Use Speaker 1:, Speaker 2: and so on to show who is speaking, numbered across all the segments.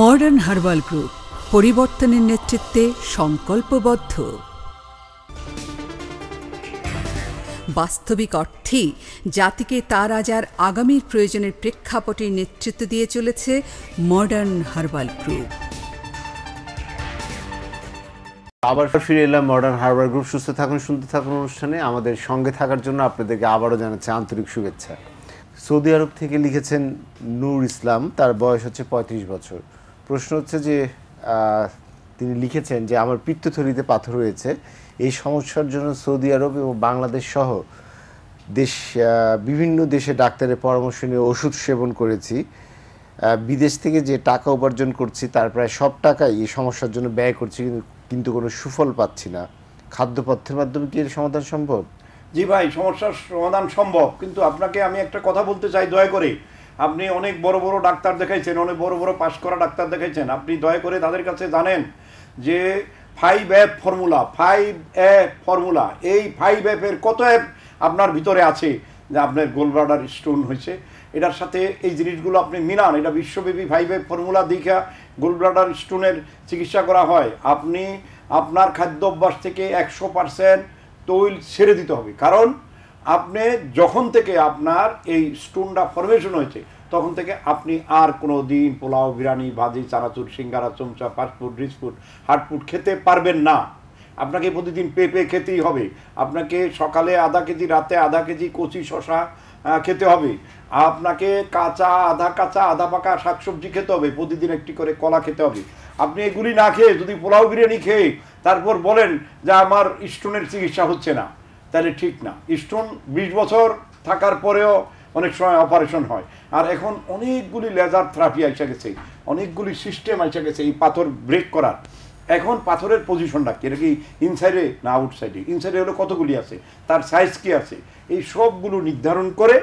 Speaker 1: modern herbal group পরিবর্তনের নেতৃত্বে সংকল্পবদ্ধ বাস্তবিক অর্থে জাতিকে তার আজার আগামীর প্রয়োজনের প্রেক্ষাপটে নেতৃত্ব দিয়ে চলেছে মডার্ন হার্বাল গ্রুপ আবার ফিরে এলাম মডার্ন হার্বাল গ্রুপ সুস্থ থাকুন সুন্দর থাকুন অনুষ্ঠানে আমাদের সঙ্গে থাকার জন্য আপনাদেরকে আবারও জানাচ্ছি আন্তরিক শুভেচ্ছা সৌদি আরব থেকে লিখেছেন নূর ইসলাম তার বয়স হচ্ছে পঁয়ত্রিশ বছর প্রশ্ন হচ্ছে যে তিনি লিখেছেন যে আমার পিত্তথলিতে পাথর রয়েছে এই সমস্যার জন্য সৌদি আরব এবং বাংলাদেশ সহ দেশ বিভিন্ন দেশে ডাক্তারের পরামর্শ নিয়ে ওষুধ সেবন করেছি বিদেশ থেকে যে টাকা উপার্জন করছি তার প্রায় সব টাকাই এই সমস্যার জন্য ব্যয় করছি কিন্তু কোনো সুফল পাচ্ছি না খাদ্যপথ্যের মাধ্যমে কি এর সমাধান সম্ভব জি ভাই
Speaker 2: সমস্যার সমাধান সম্ভব কিন্তু আপনাকে আমি একটা কথা বলতে চাই দয়া করে আপনি অনেক বড় বড় ডাক্তার দেখাইছেন অনেক বড় বড় পাশ করা ডাক্তার দেখাইছেন আপনি দয়া করে তাদের কাছে জানেন যে five app formula five app formula এই ফাইভ অ্যাপের কত অ্যাপ আপনার ভিতরে আছে যে আপনার গোলব্লাডার স্টোন হয়েছে এটার সাথে এই জিনিসগুলো আপনি মিলান এটা বিশ্বব্যাপী ফাইভ অ্যাপ ফর্মুলা দীঘা গোলব্লাডার স্টোনের চিকিৎসা করা হয় আপনি আপনার খাদ্য অভ্যাস থেকে একশো পার্সেন্ট তৈল ছেড়ে দিতে হবে কারণ আপনি যখন থেকে আপনার এই স্টোনটা ফরমেশন হয়েছে তখন থেকে আপনি আর কোনো দিন পোলাও বিরিয়ানি ভাজি চানাচুর সিঙ্গারা চমচা ফাস্টফুড রিচফুড হাটফুড খেতে পারবেন না আপনাকে প্রতিদিন পেঁপে খেতেই হবে আপনাকে সকালে আধা কেজি রাতে আধা কেজি কচি শশা খেতে হবে আপনাকে কাঁচা আধা কাঁচা আধা পাকা শাকসবজি খেতে হবে প্রতিদিন একটি করে কলা খেতে হবে আপনি এগুলি না খেয়ে যদি পোলাও বিরিয়ানি খেয়ে তারপর বলেন যে আমার স্টোনের চিকিৎসা হচ্ছে না তাহলে ঠিক না স্টোন বিশ বছর থাকার পরেও অনেক সময় অপারেশন হয় আর এখন অনেকগুলি লেজার থেরাপি আইসা গেছে অনেকগুলি সিস্টেম আইসা গেছে এই পাথর ব্রেক করার এখন পাথরের পজিশনটা কি এটা কি ইনসাইডে না আউটসাইডে ইনসাইডে হলে কতগুলি আছে তার সাইজ কি আছে এই সবগুলো নির্ধারণ করে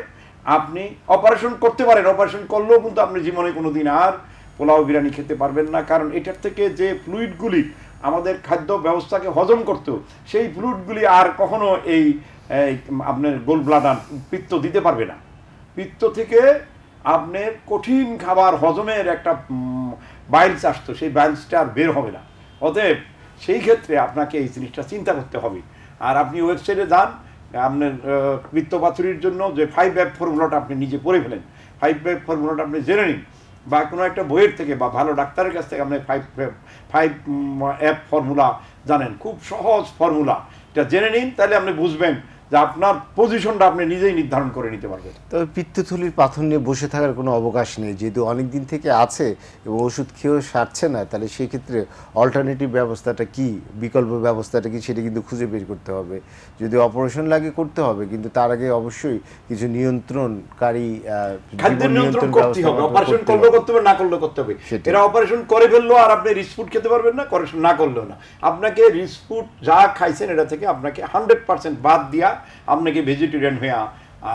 Speaker 2: আপনি অপারেশন করতে পারেন অপারেশন করলেও কিন্তু আপনি জীবনে কোনো দিন আর পোলাও বিরিয়ানি খেতে পারবেন না কারণ এটার থেকে যে ফ্লুইডগুলি আমাদের খাদ্য ব্যবস্থাকে হজম করত সেই ফ্লুটগুলি আর কখনো এই আপনার গোল ব্লাডার পিত্ত দিতে পারবে না পিত্ত থেকে আপনার কঠিন খাবার হজমের একটা বাইলস আসতো সেই বাইলসটা আর বের হবে না অতএব সেই ক্ষেত্রে আপনাকে এই জিনিসটা চিন্তা করতে হবে আর আপনি ওয়েবসাইটে যান আপনার পিত্ত পাথুরির জন্য যে ফাইভ অ্যাপ ফর্মুলাটা আপনি নিজে পড়ে ফেলেন ফাইভ অ্যাপ ফর্মুলাটা আপনি জেনে নিন বা কোনো একটা বইয়ের থেকে বা ভালো ডাক্তারের কাছ থেকে আপনি ফাইভ ফাইভ অ্যাপ ফর্মুলা জানেন খুব সহজ ফর্মুলা এটা জেনে নিন তাহলে আপনি বুঝবেন যে আপনার পজিশনটা আপনি নিজেই নির্ধারণ করে নিতে পারবেন
Speaker 1: তবে পিত্তথলির পাথর নিয়ে বসে থাকার কোনো অবকাশ নেই যেহেতু অনেক দিন থেকে আছে এবং ওষুধ খেয়েও সারছে না তাহলে সেক্ষেত্রে অল্টারনেটিভ ব্যবস্থাটা কি বিকল্প ব্যবস্থাটা কি সেটা কিন্তু খুঁজে বের করতে হবে যদি অপারেশন লাগে করতে হবে কিন্তু তার আগে অবশ্যই কিছু নিয়ন্ত্রণকারী নিয়ন্ত্রণ করতে হবে অপারেশন করলে
Speaker 2: করতে হবে না করলে করতে হবে এরা অপারেশন করে ফেললো আর আপনি রিস্ক খেতে পারবেন না না করলেও না আপনাকে রিস্কুট যা খাইছেন এটা থেকে আপনাকে হান্ড্রেড পার্সেন্ট বাদ দিয়া আপনাকে ভেজিটেরিয়ান হইয়া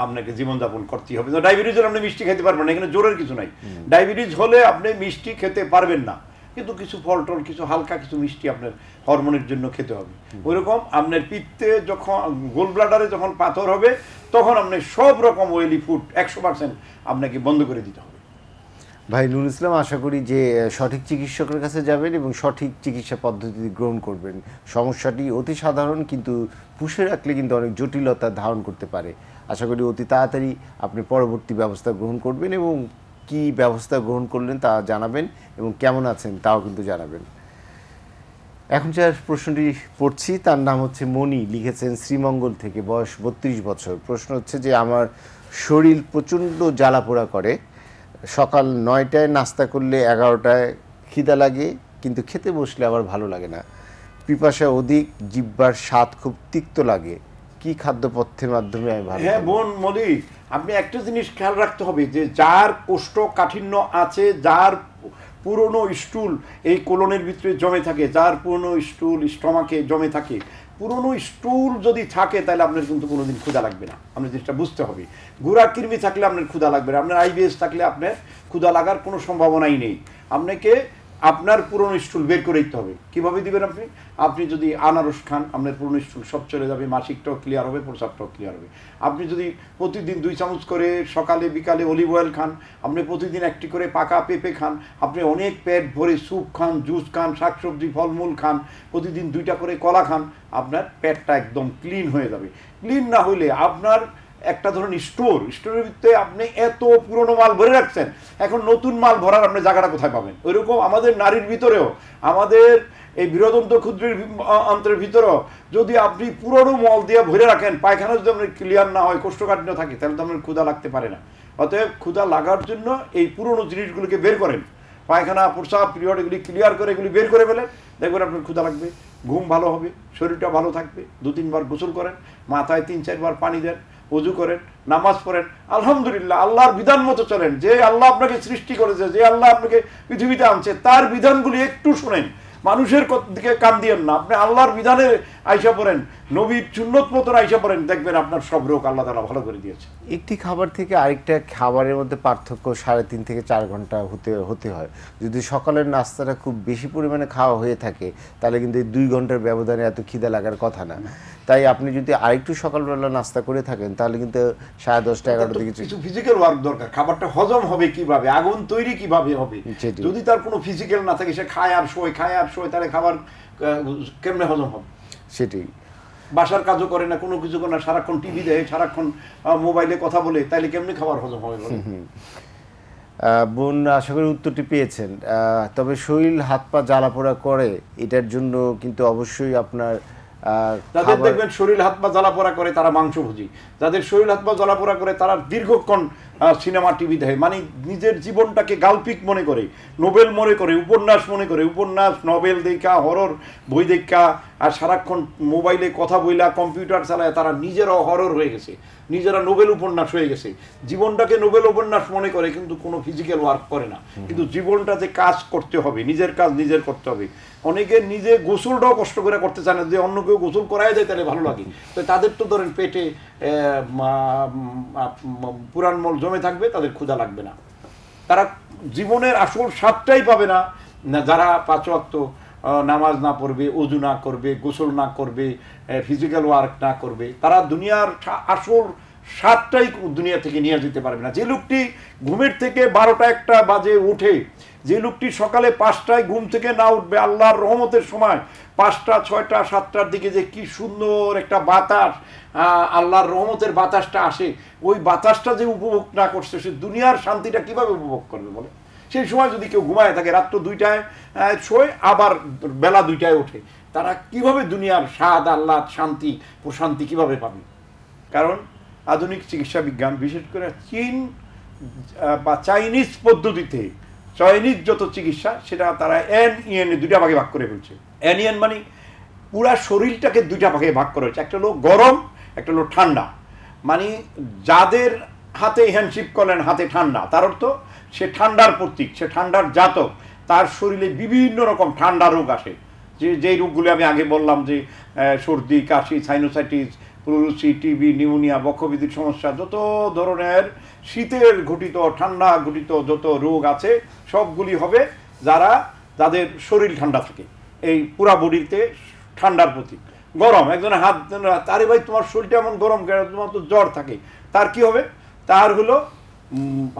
Speaker 2: আপনাকে জীবনযাপন করতেই হবে ডায়াবেটিস হলে আপনি মিষ্টি খেতে পারবেন না এখানে জোরের কিছু নাই ডায়াবেটিস হলে আপনি মিষ্টি খেতে পারবেন না কিন্তু কিছু ফল টল কিছু হালকা কিছু মিষ্টি আপনার হরমোনের জন্য খেতে হবে ওইরকম আপনার পিত্তে যখন গোল ব্লাডারে যখন পাথর হবে তখন আপনি সব রকম ওয়েলি ফুড একশো পার্সেন্ট আপনাকে বন্ধ করে দিতে হবে
Speaker 1: ভাই নুরুল ইসলাম আশা করি যে সঠিক চিকিৎসকের কাছে যাবেন এবং সঠিক চিকিৎসা পদ্ধতি গ্রহণ করবেন সমস্যাটি অতি সাধারণ কিন্তু পুষে রাখলে কিন্তু অনেক জটিলতা ধারণ করতে পারে আশা করি অতি তাড়াতাড়ি আপনি পরবর্তী ব্যবস্থা গ্রহণ করবেন এবং কি ব্যবস্থা গ্রহণ করলেন তা জানাবেন এবং কেমন আছেন তাও কিন্তু জানাবেন এখন যার প্রশ্নটি পড়ছি তার নাম হচ্ছে মনি লিখেছেন শ্রীমঙ্গল থেকে বয়স বত্রিশ বছর প্রশ্ন হচ্ছে যে আমার শরীর প্রচণ্ড জ্বালাপোড়া করে সকাল নয়টায় নাস্তা করলে এগারোটায় খিদা লাগে কিন্তু খেতে বসলে আবার ভালো লাগে না পিপাসা অধিক জিব্বার স্বাদ খুব তিক্ত লাগে কি খাদ্যপথ্যের মাধ্যমে আমি ভালো হ্যাঁ বোন
Speaker 2: মলি আপনি একটা জিনিস খেয়াল রাখতে হবে যে যার কোষ্ঠকাঠিন্য আছে যার পুরনো স্টুল এই কোলনের ভিতরে জমে থাকে যার পুরনো স্টুল স্টমাকে জমে থাকে পুরনো স্টুল যদি থাকে তাহলে আপনার কিন্তু কোনোদিন ক্ষুদা লাগবে না আপনার জিনিসটা বুঝতে হবে গুড়া কৃমি থাকলে আপনার ক্ষুদা লাগবে না আপনার আইবিএস থাকলে আপনার ক্ষুদা লাগার কোনো সম্ভাবনাই নেই আপনাকে আপনার পুরনো স্টুল বের করে দিতে হবে কিভাবে দিবেন আপনি আপনি যদি আনারস খান আপনার পুরনো স্টুল সব চলে যাবে মাসিকটাও ক্লিয়ার হবে প্রসাবটাও ক্লিয়ার হবে আপনি যদি প্রতিদিন দুই চামচ করে সকালে বিকালে অলিভ অয়েল খান আপনি প্রতিদিন একটি করে পাকা পেঁপে খান আপনি অনেক পেট ভরে স্যুপ খান জুস খান শাকসবজি ফলমূল খান প্রতিদিন দুইটা করে কলা খান আপনার পেটটা একদম ক্লিন হয়ে যাবে ক্লিন না হলে আপনার একটা ধরুন স্টোর স্টোরের ভিত্তিতে আপনি এত পুরনো মাল ভরে রাখছেন এখন নতুন মাল ভরার আপনি জায়গাটা কোথায় পাবেন ওইরকম আমাদের নারীর ভিতরেও আমাদের এই বৃহদন্ত ক্ষুদ্রের অন্তরের ভিতরেও যদি আপনি পুরনো মল দিয়ে ভরে রাখেন পায়খানা যদি আপনার ক্লিয়ার না হয় কোষ্ঠকাঠিন্য থাকে তাহলে তো আপনার ক্ষুদা লাগতে পারে না অতএব ক্ষুদা লাগার জন্য এই পুরনো জিনিসগুলোকে বের করেন পায়খানা প্রসাব পিরিয়ড এগুলি ক্লিয়ার করে এগুলি বের করে ফেলেন দেখবেন আপনার ক্ষুদা লাগবে ঘুম ভালো হবে শরীরটা ভালো থাকবে দু তিনবার গোসল করেন মাথায় তিন চারবার পানি দেন উজু করেন নামাজ পড়েন আলহামদুলিল্লাহ আল্লাহর বিধান মতো চলেন যে আল্লাহ আপনাকে সৃষ্টি করেছে যে আল্লাহ আপনাকে পৃথিবীতে আনছে তার বিধানগুলি একটু শুনেন মানুষের দিকে কান দিয়েন না আপনি আল্লাহর বিধানের আইসা পড়েন নবীর চুন্নত মতন আইসা পড়েন দেখবেন আপনার সব রোগ আল্লাহ তালা ভালো করে দিয়েছে
Speaker 1: একটি খাবার থেকে আরেকটা খাবারের মধ্যে পার্থক্য সাড়ে তিন থেকে চার ঘন্টা হতে হতে হয় যদি সকালের নাস্তাটা খুব বেশি পরিমাণে খাওয়া হয়ে থাকে তাহলে কিন্তু এই দুই ঘন্টার ব্যবধানে এত খিদা লাগার কথা না তাই আপনি যদি আরেকটু সকালবেলা নাস্তা করে থাকেন তাহলে কিন্তু সাড়ে দশটা এগারোটা দিকে
Speaker 2: কিছু ফিজিক্যাল ওয়ার্ক দরকার খাবারটা হজম হবে কিভাবে আগুন তৈরি কিভাবে হবে যদি তার কোনো ফিজিক্যাল না থাকে সে খায় আর শোয় খায় আর শোয় তাহলে খাবার কেমনে হজম হবে সেটি বাসার কাজও করে না কোনো কিছু করে না সারাক্ষণ টিভি দেয় সারাক্ষণ মোবাইলে কথা বলে তাইলে কেমনি খাবার হজম হবে
Speaker 1: বোন আশা করি উত্তরটি পেয়েছেন তবে শরীর হাত পা জ্বালাপোড়া করে এটার জন্য কিন্তু অবশ্যই আপনার যাদের দেখবেন
Speaker 2: শরীর হাত পা জ্বালাপোড়া করে তারা মাংস মাংসভোজী যাদের শরীর হাত পা জ্বালাপোড়া করে তারা দীর্ঘক্ষণ সিনেমা টিভি দেয় মানে নিজের জীবনটাকে গাল্পিক মনে করে নোবেল মনে করে উপন্যাস মনে করে উপন্যাস নোবেল দেখা হরর বই দেখা আর সারাক্ষণ মোবাইলে কথা বইলা কম্পিউটার চালায় তারা নিজেরা হরর হয়ে গেছে নিজেরা নোবেল উপন্যাস হয়ে গেছে জীবনটাকে নোবেল উপন্যাস মনে করে কিন্তু কোনো ফিজিক্যাল ওয়ার্ক করে না কিন্তু জীবনটা যে কাজ করতে হবে নিজের কাজ নিজের করতে হবে অনেকে নিজে গোসলটাও কষ্ট করে করতে চায় না যে অন্য কেউ গোসল করাই যায় তাহলে ভালো লাগে তাই তাদের তো ধরেন পেটে পুরাণমল জমে থাকবে তাদের ক্ষুধা লাগবে না তারা জীবনের আসল স্বাদটাই পাবে না যারা পাঁচওয়াক্ত নামাজ না পড়বে অজু না করবে গোসল না করবে ফিজিক্যাল ওয়ার্ক না করবে তারা দুনিয়ার আসল সাতটাই দুনিয়া থেকে নিয়ে যেতে পারবে না যে লোকটি ঘুমের থেকে বারোটা একটা বাজে উঠে যে লোকটি সকালে পাঁচটায় ঘুম থেকে না উঠবে আল্লাহর রহমতের সময় পাঁচটা ছয়টা সাতটার দিকে যে কি সুন্দর একটা বাতাস আল্লাহর রহমতের বাতাসটা আসে ওই বাতাসটা যে উপভোগ না করছে সে দুনিয়ার শান্তিটা কিভাবে উপভোগ করবে বলে সেই সময় যদি কেউ ঘুমায় থাকে রাত্র দুইটায় শোয় আবার বেলা দুইটায় ওঠে তারা কিভাবে দুনিয়ার স্বাদ আহ্লাদ শান্তি প্রশান্তি কিভাবে পাবে কারণ আধুনিক চিকিৎসা বিজ্ঞান বিশেষ করে চীন বা চাইনিজ পদ্ধতিতে চাইনিজ যত চিকিৎসা সেটা তারা এন ইএন দুইটা ভাগে ভাগ করে ফেলছে এন ইএন মানে পুরা শরীরটাকে দুইটা ভাগে ভাগ করে হয়েছে একটা হলো গরম একটা হলো ঠান্ডা মানে যাদের হাতে হ্যান্ডশিপ করলেন হাতে ঠান্ডা তার অর্থ সে ঠান্ডার প্রতীক সে ঠান্ডার জাতক তার শরীরে বিভিন্ন রকম ঠান্ডা রোগ আসে যে যেই রোগগুলি আমি আগে বললাম যে সর্দি কাশি সাইনোসাইটিস ফ্লুরুসি টিবি নিউমোনিয়া বক্ষবিদ্যুৎ সমস্যা যত ধরনের শীতের ঘটিত ঠান্ডা ঘটিত যত রোগ আছে সবগুলি হবে যারা যাদের শরীর ঠান্ডা থাকে এই পুরা বডিতে ঠান্ডার প্রতীক গরম একজনের হাত আরে ভাই তোমার শরীরটা এমন গরম কেন তোমার তো জ্বর থাকে তার কি হবে তার হলো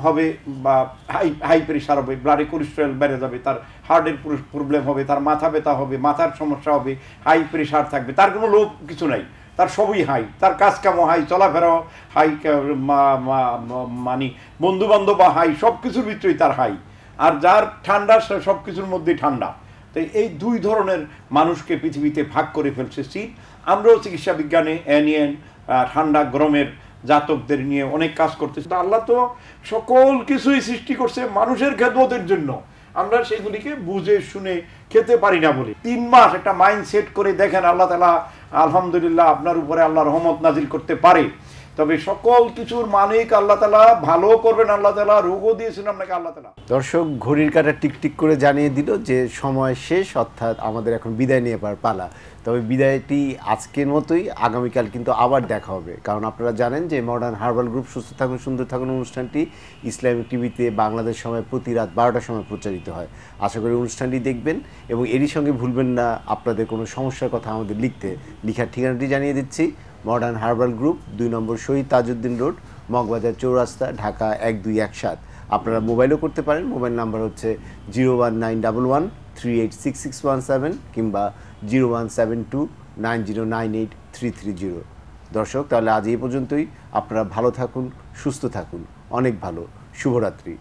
Speaker 2: হবে বা হাই হাই প্রেশার হবে ব্লাডে কোলেস্ট্রল বেড়ে যাবে তার হার্টের প্রবলেম হবে তার মাথা ব্যথা হবে মাথার সমস্যা হবে হাই প্রেশার থাকবে তার কোনো লোভ কিছু নাই তার সবই হাই তার কাজ কামও হাই চলাফেরাও হাই মানে বন্ধুবান্ধব বা হাই সব কিছুর ভিতরেই তার হাই আর যার ঠান্ডা সে সব কিছুর মধ্যেই ঠান্ডা তো এই দুই ধরনের মানুষকে পৃথিবীতে ভাগ করে ফেলছে শীত আমরাও চিকিৎসা বিজ্ঞানে অ্যানিয়েন ঠান্ডা গরমের জাতকদের নিয়ে অনেক কাজ করতেছি তো আল্লাহ তো সকল কিছুই সৃষ্টি করছে মানুষের খেদমতের জন্য আমরা সেগুলিকে বুঝে শুনে খেতে পারি না বলে তিন মাস একটা মাইন্ড সেট করে দেখেন আল্লাহ তালা আলহামদুলিল্লাহ আপনার উপরে আল্লাহ রহমত নাজিল করতে পারে তবে সকল কিছুর মানিক আল্লাহ তালা ভালো করবেন আল্লাহ তালা রোগও দিয়েছেন আপনাকে আল্লাহ তালা
Speaker 1: দর্শক ঘড়ির কাটা টিকটিক করে জানিয়ে দিল যে সময় শেষ অর্থাৎ আমাদের এখন বিদায় নিয়ে পালা তবে বিদায়টি আজকের মতোই আগামীকাল কিন্তু আবার দেখা হবে কারণ আপনারা জানেন যে মডার্ন হার্বাল গ্রুপ সুস্থ থাকুন সুন্দর থাকুন অনুষ্ঠানটি ইসলামিক টিভিতে বাংলাদেশ সময় প্রতি রাত বারোটার সময় প্রচারিত হয় আশা করি অনুষ্ঠানটি দেখবেন এবং এরই সঙ্গে ভুলবেন না আপনাদের কোনো সমস্যার কথা আমাদের লিখতে লিখার ঠিকানাটি জানিয়ে দিচ্ছি মডার্ন হার্বাল গ্রুপ দুই নম্বর শহীদ তাজউদ্দিন রোড মগবাজার চৌরাস্তা ঢাকা এক দুই এক সাত আপনারা মোবাইলও করতে পারেন মোবাইল নাম্বার হচ্ছে zero one nine double one three eight six six one seven কিংবা zero one seven two nine zero nine eight three three zero দর্শক তাহলে আজ এই পর্যন্তই আপনারা ভালো থাকুন সুস্থ থাকুন অনেক ভালো শুভরাত্রি